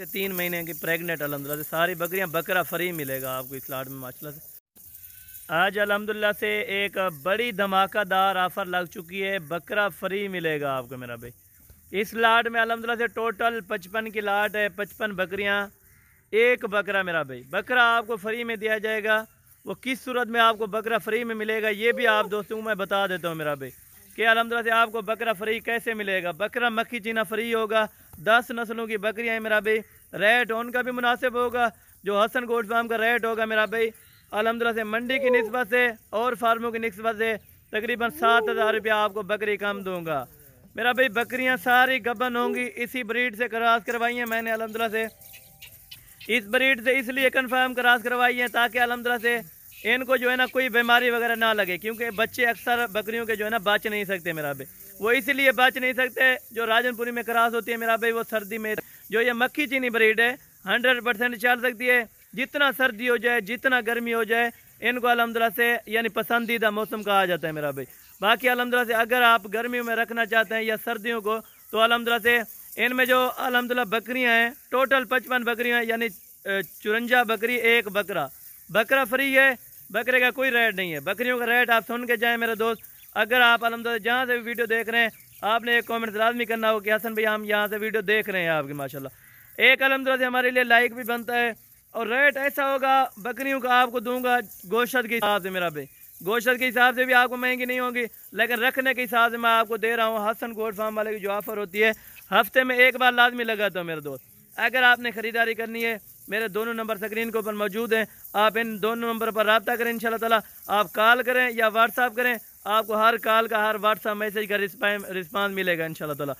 से तीन महीने की प्रेगनेंट अलहमदिल्ला से सारी बकरियां बकरा फ्री मिलेगा आपको इस लाट में माशाला से आज अलहमदिल्ला से एक बड़ी धमाकादार आफ़र लग चुकी है बकरा फ्री मिलेगा आपको मेरा भाई इस लाट में अलहमदिल्ला से टोटल पचपन की लाट है पचपन बकरियाँ एक बकरा मेरा भाई बकरा आपको फ्री में दिया जाएगा वो किस सूरत में आपको बकरा फ्री में मिलेगा ये भी आप दोस्तों को मैं बता देता हूँ मेरा भाई कि अलहमदिल्ला से आपको बकरा फ्री कैसे मिलेगा बकरा मक्खी चीना फ्री होगा दस नस्लों की बकरियाँ हैं मेरा भाई रेट उनका भी मुनासिब होगा जो हसन गोड फार्म का रेट होगा मेरा भाई अलहमदिल्ला से मंडी की नस्बत से और फार्मों की नस्बत से तकरीबन सात हज़ार रुपया आपको बकरी कम दूंगा मेरा भाई बकरियाँ सारी गबन होंगी इसी ब्रीड से क्रास करवाई हैं मैंने अलहमदिल्ला से इस ब्रीड से इसलिए कन्फर्म क्रास करवाई हैं ताकि अलहमदिल्ला से इनको जो है ना कोई बीमारी वगैरह ना लगे क्योंकि बच्चे अक्सर बकरियों के जो है ना बच नहीं सकते मेरा भाई वो इसीलिए बच नहीं सकते जो राजनपुरी में क्रास होती है मेरा भाई वो सर्दी में जो ये मक्खी चीनी ब्रीड है हंड्रेड परसेंट चल सकती है जितना सर्दी हो जाए जितना गर्मी हो जाए इनको अलहमदिल्ला से यानी पसंदीदा मौसम कहा जाता है मेरा भाई बाकी अलहमदिल्ला से अगर आप गर्मियों में रखना चाहते हैं या सर्दियों को तो अलहमदिल्ला से इनमें जो अलहमदिल्ला बकरियाँ हैं टोटल पचपन बकरियाँ यानी चुरंजा बकरी एक बकरा बकरा फ्री है बकरे का कोई रेट नहीं है बकरियों का रेट आप सुन के जाएँ मेरे दोस्त अगर आप अलहमद जहाँ से वीडियो देख रहे हैं आपने एक से लाजमी करना हो कि हसन भाई हम यहाँ से वीडियो देख रहे हैं आपकी माशा एक अलहमद से हमारे लिए लाइक भी बनता है और रेट ऐसा होगा बकरियों का आपको दूंगा गोशत के हिसाब से मेरा भाई गोशत के हिसाब से भी आपको महंगी नहीं होगी लेकिन रखने के हिसाब से मैं आपको दे रहा हूँ हसन गोड फार्म वाले की जो ऑफ़र होती है हफ्ते में एक बार लाजमी लगाता हूँ मेरे दोस्त अगर आपने ख़रीदारी करनी है मेरे दोनों नंबर स्क्रीन के ऊपर मौजूद हैं आप इन दोनों नंबर पर रबता करें इन ताला आप कॉल करें या व्हाट्सअप करें आपको हर कॉल का हर व्हाट्सअप मैसेज का रिस्पांस मिलेगा इन शाला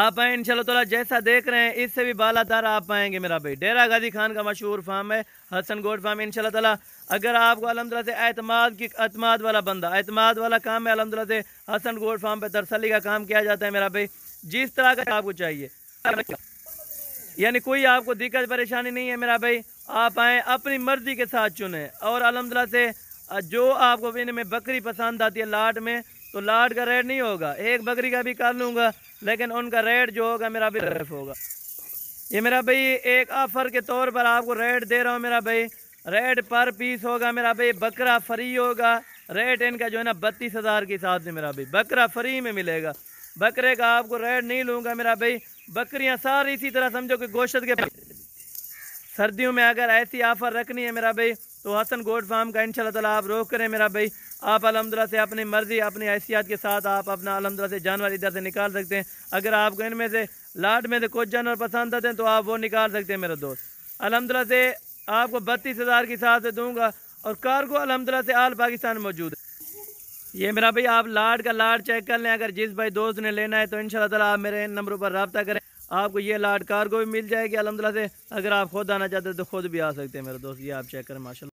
आप आए इन ताला जैसा देख रहे हैं इससे भी बाला तार आप पाएंगे मेरा भाई डेरा गाजी खान का मशहूर फार्म है हसन गोड फार्म इन तला अगर आपको अलहमदिल्ला से अतमाद की अतमाद वाला बंदा अतमाद वाला काम है अलहमदिल्ला से हसन गोड फार्म पर तरसली का काम किया जाता है मेरा भाई जिस तरह का आपको चाहिए यानी कोई आपको दिक्कत परेशानी नहीं है मेरा भाई आप आए अपनी मर्ज़ी के साथ चुनें और अलहमदिल्ला से जो आपको इनमें बकरी पसंद आती है लाट में तो लाट का रेट नहीं होगा एक बकरी का भी कर लूँगा लेकिन उनका रेट जो होगा मेरा भी रेफ होगा ये मेरा भाई एक ऑफ़र के तौर पर आपको रेट दे रहा हूँ मेरा भाई रेट पर पीस होगा मेरा भाई बकरा फ्री होगा रेट इनका जो है ना बत्तीस हज़ार के हिसाब से मेरा भाई बकरा फ्री में मिलेगा बकरे का आपको रेड नहीं लूँगा मेरा भाई बकरियाँ सारी इसी तरह समझो कि गोशत के सर्दियों में अगर ऐसी ऑफ़र रखनी है मेरा भाई तो हसन गोड फार्म का इन ताला आप रोक करें मेरा भाई आप अलहमदिल्ला से अपनी मर्ज़ी अपनी हैसियत के साथ आप अपना अलहमदिल्ला से जानवर इधर से निकाल सकते हैं अगर आपको इनमें से लाट में से कुछ जानवर पसंद आते हैं तो आप वो निकाल सकते हैं मेरा दोस्त अलहमदिल्ला से आपको बत्तीस हज़ार की हिसाब से दूँगा और कार को अलहमदिल्ला से आल पाकिस्तान मौजूद है ये मेरा भाई आप लाड का लाड चेक कर लें अगर जिस भाई दोस्त ने लेना है तो इन ताला आप मेरे नंबर पर रबता करें आपको ये लाड को भी मिल जाएगी अलहमदिल्ला से अगर आप खुद आना चाहते हैं तो खुद भी आ सकते हैं मेरे दोस्त ये आप चेक करें माशा